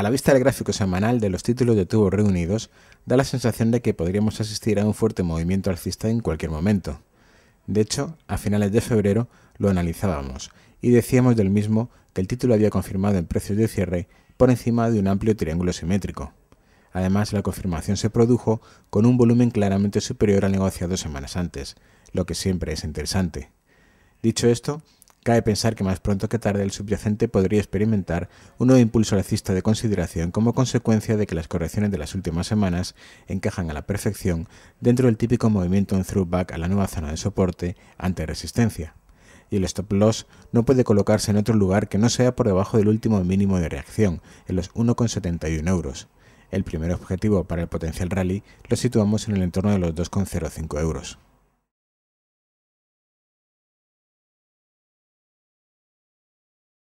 A la vista del gráfico semanal de los títulos de tubo reunidos, da la sensación de que podríamos asistir a un fuerte movimiento alcista en cualquier momento. De hecho, a finales de febrero lo analizábamos y decíamos del mismo que el título había confirmado en precios de cierre por encima de un amplio triángulo simétrico. Además, la confirmación se produjo con un volumen claramente superior al negociado semanas antes, lo que siempre es interesante. Dicho esto, Cabe pensar que más pronto que tarde el subyacente podría experimentar un nuevo impulso alcista de consideración como consecuencia de que las correcciones de las últimas semanas encajan a la perfección dentro del típico movimiento en throwback a la nueva zona de soporte ante resistencia. Y el stop loss no puede colocarse en otro lugar que no sea por debajo del último mínimo de reacción, en los 1,71 euros. El primer objetivo para el potencial rally lo situamos en el entorno de los 2,05 euros.